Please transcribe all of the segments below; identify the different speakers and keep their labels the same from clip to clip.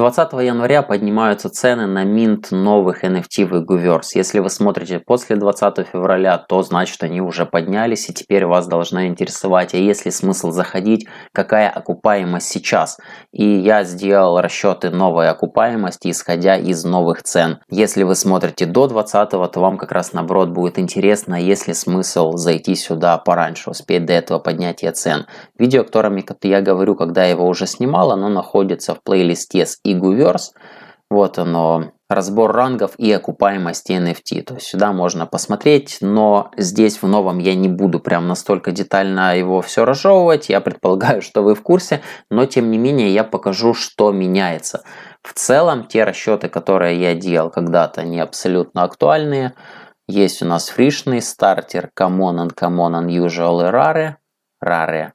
Speaker 1: 20 января поднимаются цены на минт новых NFT в Iguverse. Если вы смотрите после 20 февраля, то значит они уже поднялись и теперь вас должна интересовать, а есть ли смысл заходить, какая окупаемость сейчас. И я сделал расчеты новой окупаемости, исходя из новых цен. Если вы смотрите до 20, то вам как раз наоборот будет интересно, есть ли смысл зайти сюда пораньше, успеть до этого поднятия цен. Видео, о котором я говорю, когда я его уже снимала, оно находится в плейлисте с Игуверс, Вот оно, разбор рангов и окупаемости NFT. То есть сюда можно посмотреть, но здесь в новом я не буду прям настолько детально его все разжевывать. Я предполагаю, что вы в курсе, но тем не менее я покажу, что меняется. В целом те расчеты, которые я делал когда-то, не абсолютно актуальные. Есть у нас фришный стартер Common and Common Unusual и Rare. Rare.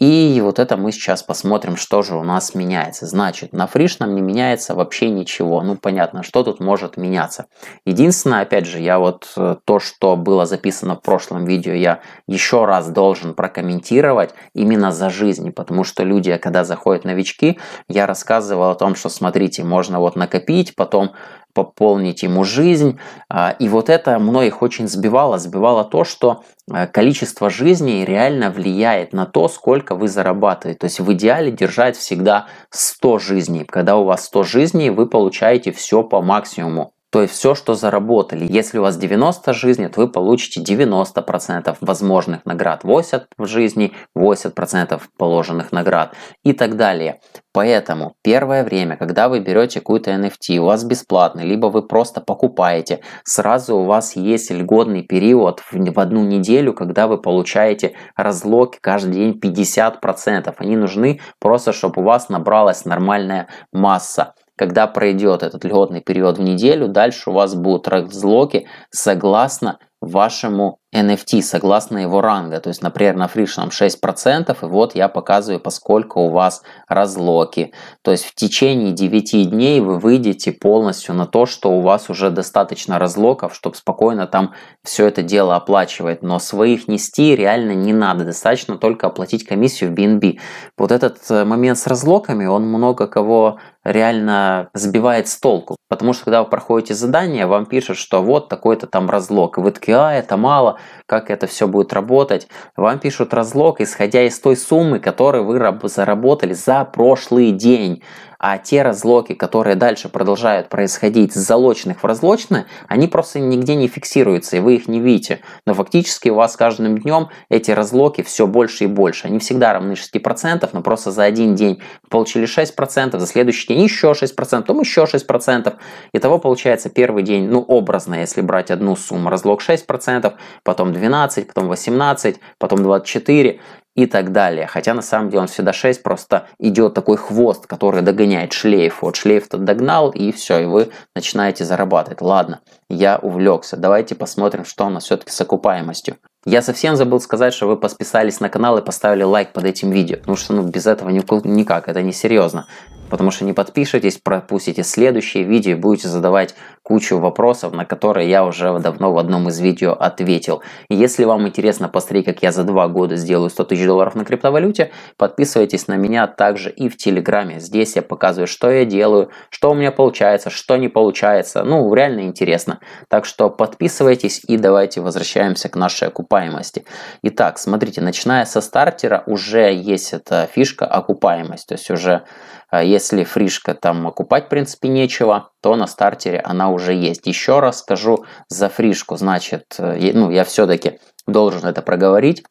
Speaker 1: И вот это мы сейчас посмотрим, что же у нас меняется. Значит, на фришном не меняется вообще ничего. Ну, понятно, что тут может меняться. Единственное, опять же, я вот э, то, что было записано в прошлом видео, я еще раз должен прокомментировать именно за жизнь, потому что люди, когда заходят новички, я рассказывал о том, что, смотрите, можно вот накопить, потом пополнить ему жизнь. А, и вот это многих очень сбивало. Сбивало то, что а, количество жизней реально влияет на то, сколько вы зарабатываете. То есть в идеале держать всегда 100 жизней. Когда у вас 100 жизней, вы получаете все по максимуму. То есть все, что заработали. Если у вас 90 жизней, то вы получите 90% возможных наград, 80 в жизни, 80% положенных наград и так далее. Поэтому первое время, когда вы берете какую-то NFT, у вас бесплатный, либо вы просто покупаете, сразу у вас есть льготный период в, в одну неделю, когда вы получаете разлоки каждый день 50%. Они нужны просто, чтобы у вас набралась нормальная масса. Когда пройдет этот льготный период в неделю, дальше у вас будут разлоки согласно вашему NFT согласно его ранга. То есть, например, на фришном 6%, и вот я показываю, поскольку у вас разлоки. То есть в течение 9 дней вы выйдете полностью на то, что у вас уже достаточно разлоков, чтобы спокойно там все это дело оплачивать. Но своих нести реально не надо, достаточно только оплатить комиссию в BNB. Вот этот э, момент с разлоками, он много кого реально сбивает с толку. Потому что когда вы проходите задание, вам пишут, что вот такой-то там разлог. И вы такие, а, это мало как это все будет работать. Вам пишут разлог, исходя из той суммы, которую вы заработали за прошлый день а те разлоки, которые дальше продолжают происходить с залочных в разлочные, они просто нигде не фиксируются, и вы их не видите. Но фактически у вас каждым днем эти разлоки все больше и больше. Они всегда равны 6%, но просто за один день получили 6%, за следующий день еще 6%, потом еще 6%. Итого получается первый день, ну образно, если брать одну сумму, разлог 6%, потом 12, потом 18, потом 24 и так далее. Хотя на самом деле он всегда 6, просто идет такой хвост, который догоняет шлейф. Вот шлейф-то догнал, и все, и вы начинаете зарабатывать. Ладно, я увлекся. Давайте посмотрим, что у нас все-таки с окупаемостью. Я совсем забыл сказать, что вы подписались на канал и поставили лайк под этим видео, потому что ну, без этого никак, это не серьезно потому что не подпишетесь, пропустите следующие видео и будете задавать кучу вопросов, на которые я уже давно в одном из видео ответил. И если вам интересно посмотреть, как я за два года сделаю 100 тысяч долларов на криптовалюте, подписывайтесь на меня также и в Телеграме. Здесь я показываю, что я делаю, что у меня получается, что не получается. Ну, реально интересно. Так что подписывайтесь и давайте возвращаемся к нашей окупаемости. Итак, смотрите, начиная со стартера уже есть эта фишка окупаемость. То есть уже а если фришка там окупать, в принципе, нечего, то на стартере она уже есть. Еще раз скажу за фришку, значит, э, ну, я все-таки должен это проговорить.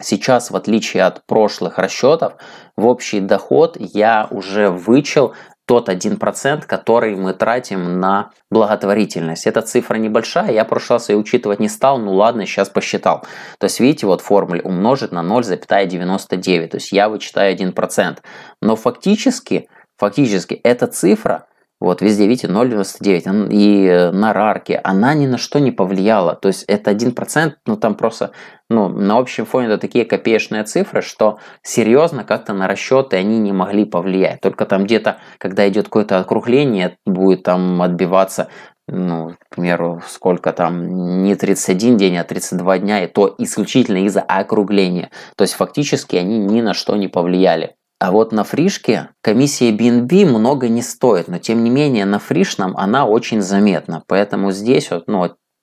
Speaker 1: Сейчас, в отличие от прошлых расчетов, в общий доход я уже вычел тот один процент, который мы тратим на благотворительность. Эта цифра небольшая, я прошлый раз ее учитывать не стал, ну ладно, сейчас посчитал. То есть, видите, вот формуле умножить на 0,99, то есть я вычитаю 1%. Но фактически, фактически эта цифра – вот, везде, видите, 0,99. И э, на рарке она ни на что не повлияла. То есть это 1%, ну там просто, ну, на общем фоне это такие копеечные цифры, что серьезно как-то на расчеты они не могли повлиять. Только там где-то, когда идет какое-то округление, будет там отбиваться ну, к примеру, сколько там, не 31 день, а 32 дня, и то исключительно из-за округления. То есть фактически они ни на что не повлияли. А вот на фришке комиссия BNB много не стоит, но тем не менее на фришном она очень заметна. Поэтому здесь вот, ну,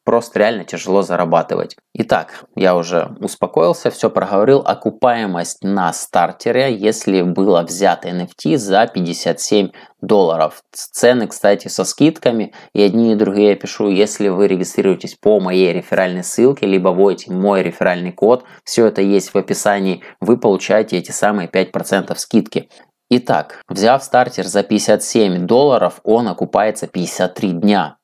Speaker 1: просто реально тяжело зарабатывать. Итак, я уже успокоился, все проговорил. Окупаемость на стартере, если было взято NFT за 57 долларов. Цены, кстати, со скидками. И одни и другие я пишу, если вы регистрируетесь по моей реферальной ссылке, либо вводите мой реферальный код, все это есть в описании, вы получаете эти самые 5% скидки. Итак, взяв стартер за 57 долларов, он окупается 53 дня.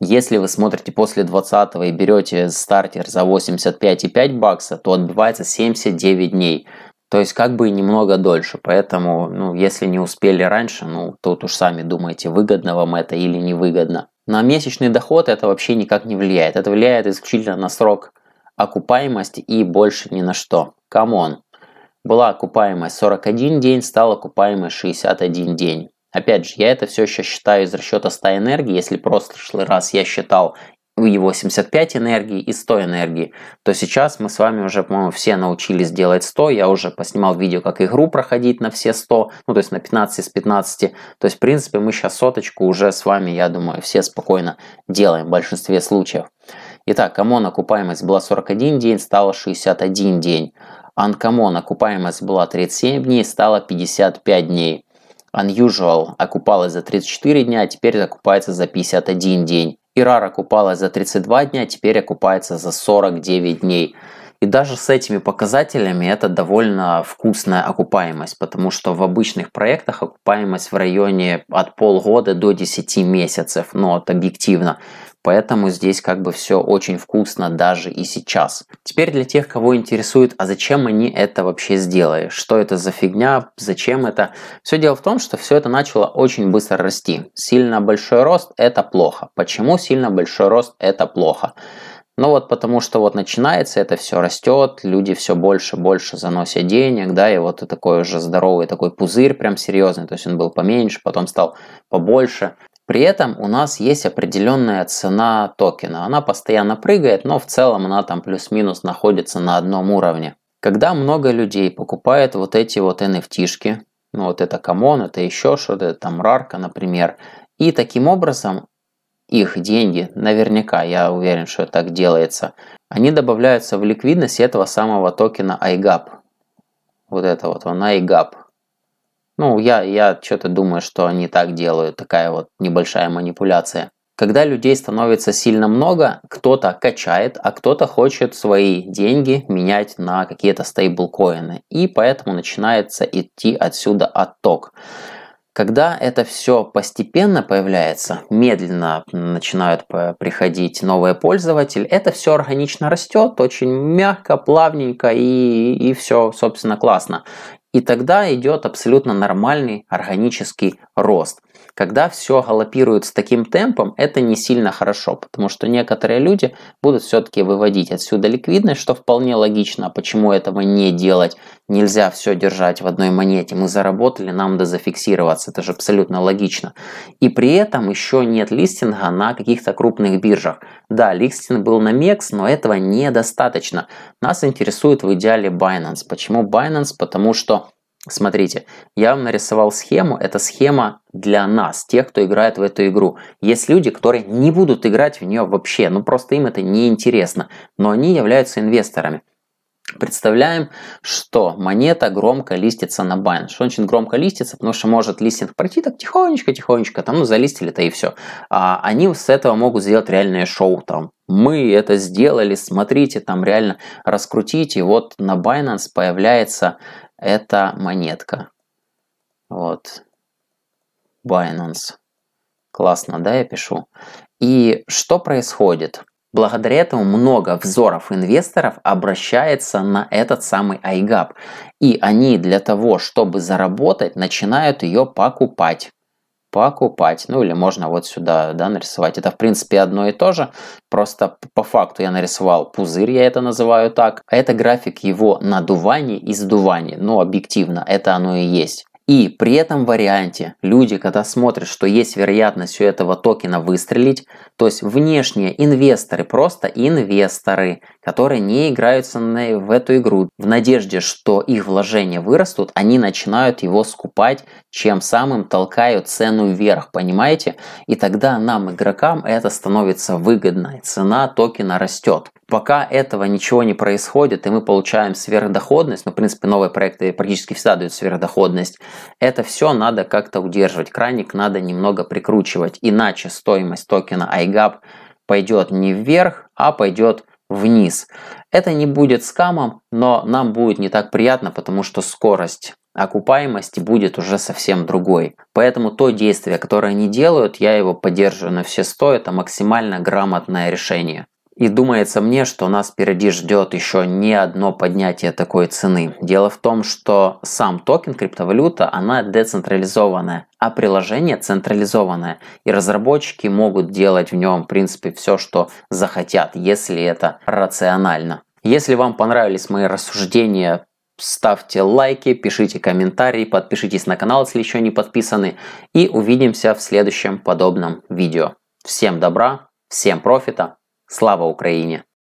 Speaker 1: Если вы смотрите после 20 и берете стартер за 85,5 бакса, то отбивается 79 дней. То есть как бы немного дольше, поэтому, ну, если не успели раньше, ну, тут уж сами думаете, выгодно вам это или невыгодно. На месячный доход это вообще никак не влияет. Это влияет исключительно на срок окупаемости и больше ни на что. Камон. Была окупаемость 41 день, стала окупаемость 61 день. Опять же, я это все еще считаю из расчета 100 энергии. Если в прошлый раз я считал и 85 энергии, и 100 энергии, то сейчас мы с вами уже, по-моему, все научились делать 100. Я уже поснимал видео, как игру проходить на все 100, ну, то есть на 15 из 15. То есть, в принципе, мы сейчас соточку уже с вами, я думаю, все спокойно делаем в большинстве случаев. Итак, камон окупаемость была 41 день, стала 61 день. Анкамон окупаемость была 37 дней, стала 55 дней. Unusual окупалась за 34 дня, а теперь окупается за 51 день. Ирар окупалась за 32 дня, а теперь окупается за 49 дней. И даже с этими показателями это довольно вкусная окупаемость, потому что в обычных проектах окупаемость в районе от полгода до 10 месяцев, но ну, объективно. Поэтому здесь как бы все очень вкусно даже и сейчас. Теперь для тех, кого интересует, а зачем они это вообще сделали, что это за фигня, зачем это. Все дело в том, что все это начало очень быстро расти. Сильно большой рост – это плохо. Почему сильно большой рост – это плохо? Ну вот потому что вот начинается это все растет, люди все больше больше заносят денег, да, и вот такой уже здоровый такой пузырь прям серьезный, то есть он был поменьше, потом стал побольше. При этом у нас есть определенная цена токена. Она постоянно прыгает, но в целом она там плюс-минус находится на одном уровне. Когда много людей покупает вот эти вот NFT-шки, ну вот это Камон, это еще что-то, там Рарка, например, и таким образом их деньги, наверняка, я уверен, что так делается, они добавляются в ликвидность этого самого токена iGAP. Вот это вот он, iGAP. Ну, я, я что-то думаю, что они так делают, такая вот небольшая манипуляция. Когда людей становится сильно много, кто-то качает, а кто-то хочет свои деньги менять на какие-то стейблкоины. И поэтому начинается идти отсюда отток. Когда это все постепенно появляется, медленно начинают приходить новые пользователи, это все органично растет, очень мягко, плавненько и, и все, собственно, классно. И тогда идет абсолютно нормальный органический рост. Когда все галопирует с таким темпом, это не сильно хорошо, потому что некоторые люди будут все-таки выводить отсюда ликвидность, что вполне логично, а почему этого не делать. Нельзя все держать в одной монете. Мы заработали, нам надо зафиксироваться. Это же абсолютно логично. И при этом еще нет листинга на каких-то крупных биржах. Да, листинг был на MEX, но этого недостаточно. Нас интересует в идеале Binance. Почему Binance? Потому что Смотрите, я вам нарисовал схему, это схема для нас, тех, кто играет в эту игру. Есть люди, которые не будут играть в нее вообще, ну просто им это не интересно, но они являются инвесторами. Представляем, что монета громко листится на байн. Что значит громко листится? Потому что может листинг пройти так тихонечко-тихонечко, там ну, залистили-то и все. А они с этого могут сделать реальное шоу, там мы это сделали, смотрите, там реально раскрутите. вот на Binance появляется это монетка. Вот. Binance. Классно, да, я пишу. И что происходит? Благодаря этому много взоров инвесторов обращается на этот самый iGap. И они для того, чтобы заработать, начинают ее покупать покупать. Ну или можно вот сюда да, нарисовать. Это в принципе одно и то же, просто по факту я нарисовал пузырь, я это называю так. А это график его надувания и сдувания, но объективно это оно и есть. И при этом варианте люди, когда смотрят, что есть вероятность у этого токена выстрелить, то есть внешние инвесторы, просто инвесторы, которые не играются в эту игру, в надежде, что их вложения вырастут, они начинают его скупать, чем самым толкают цену вверх, понимаете? И тогда нам, игрокам, это становится выгодно, цена токена растет. Пока этого ничего не происходит, и мы получаем сверхдоходность, ну, в принципе, новые проекты практически всегда дают сверхдоходность, это все надо как-то удерживать. Краник надо немного прикручивать, иначе стоимость токена iGAP пойдет не вверх, а пойдет вниз. Это не будет скамом, но нам будет не так приятно, потому что скорость окупаемости будет уже совсем другой. Поэтому то действие, которое они делают, я его поддерживаю на все сто, это максимально грамотное решение. И думается мне, что нас впереди ждет еще не одно поднятие такой цены. Дело в том, что сам токен криптовалюта, она децентрализованная, а приложение централизованное. И разработчики могут делать в нем, в принципе, все, что захотят, если это рационально. Если вам понравились мои рассуждения ставьте лайки, пишите комментарии, подпишитесь на канал, если еще не подписаны, и увидимся в следующем подобном видео. Всем добра, всем профита, Слава Україні!